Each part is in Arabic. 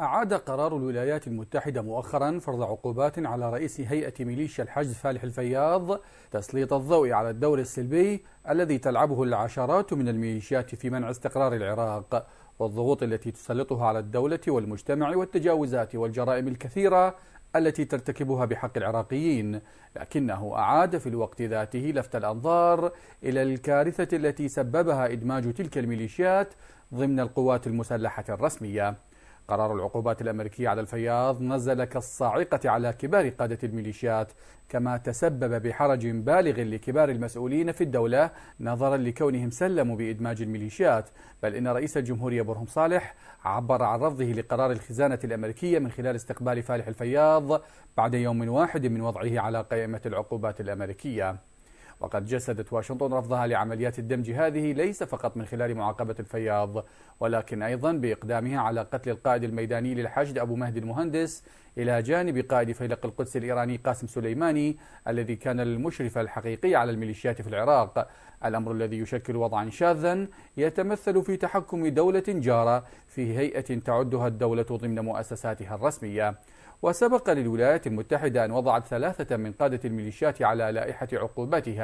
أعاد قرار الولايات المتحدة مؤخرا فرض عقوبات على رئيس هيئة ميليشيا الحج فالح الفياض تسليط الضوء على الدور السلبي الذي تلعبه العشرات من الميليشيات في منع استقرار العراق والضغوط التي تسلطها على الدولة والمجتمع والتجاوزات والجرائم الكثيرة التي ترتكبها بحق العراقيين لكنه أعاد في الوقت ذاته لفت الأنظار إلى الكارثة التي سببها إدماج تلك الميليشيات ضمن القوات المسلحة الرسمية قرار العقوبات الأمريكية على الفياض نزل كالصاعقة على كبار قادة الميليشيات كما تسبب بحرج بالغ لكبار المسؤولين في الدولة نظرا لكونهم سلموا بإدماج الميليشيات بل إن رئيس الجمهورية برهم صالح عبر عن رفضه لقرار الخزانة الأمريكية من خلال استقبال فالح الفياض بعد يوم واحد من وضعه على قائمة العقوبات الأمريكية وقد جسدت واشنطن رفضها لعمليات الدمج هذه ليس فقط من خلال معاقبة الفياض ولكن أيضا بإقدامها على قتل القائد الميداني للحشد أبو مهدي المهندس إلى جانب قائد فيلق القدس الإيراني قاسم سليماني الذي كان المشرف الحقيقي على الميليشيات في العراق الأمر الذي يشكل وضعا شاذا يتمثل في تحكم دولة جارة في هيئة تعدها الدولة ضمن مؤسساتها الرسمية وسبق للولايات المتحدة أن وضعت ثلاثة من قادة الميليشيات على لائحة عقوباتها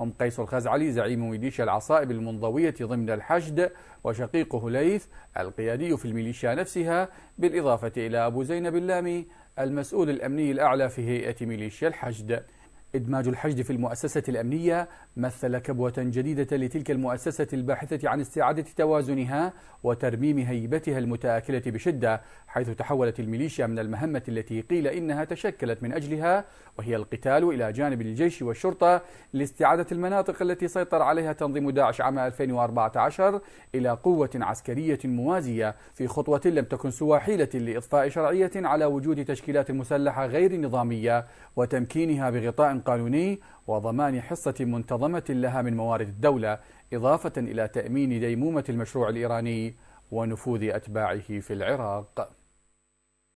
هم قيس الخزعلي زعيم ميليشيا العصائب المنضوية ضمن الحشد وشقيقه ليث القيادي في الميليشيا نفسها بالإضافة إلى أبو زينب اللامي المسؤول الأمني الأعلى في هيئة ميليشيا الحشد إدماج الحشد في المؤسسة الأمنية مثل كبوة جديدة لتلك المؤسسة الباحثة عن استعادة توازنها وترميم هيبتها المتآكلة بشدة حيث تحولت الميليشيا من المهمة التي قيل إنها تشكلت من أجلها وهي القتال إلى جانب الجيش والشرطة لاستعادة المناطق التي سيطر عليها تنظيم داعش عام 2014 إلى قوة عسكرية موازية في خطوة لم تكن سوى حيلة لإضفاء شرعية على وجود تشكيلات مسلحة غير نظامية وتمكينها بغطاء قانوني وضمان حصة منتظمة لها من موارد الدولة إضافة إلى تأمين ديمومة المشروع الإيراني ونفوذ أتباعه في العراق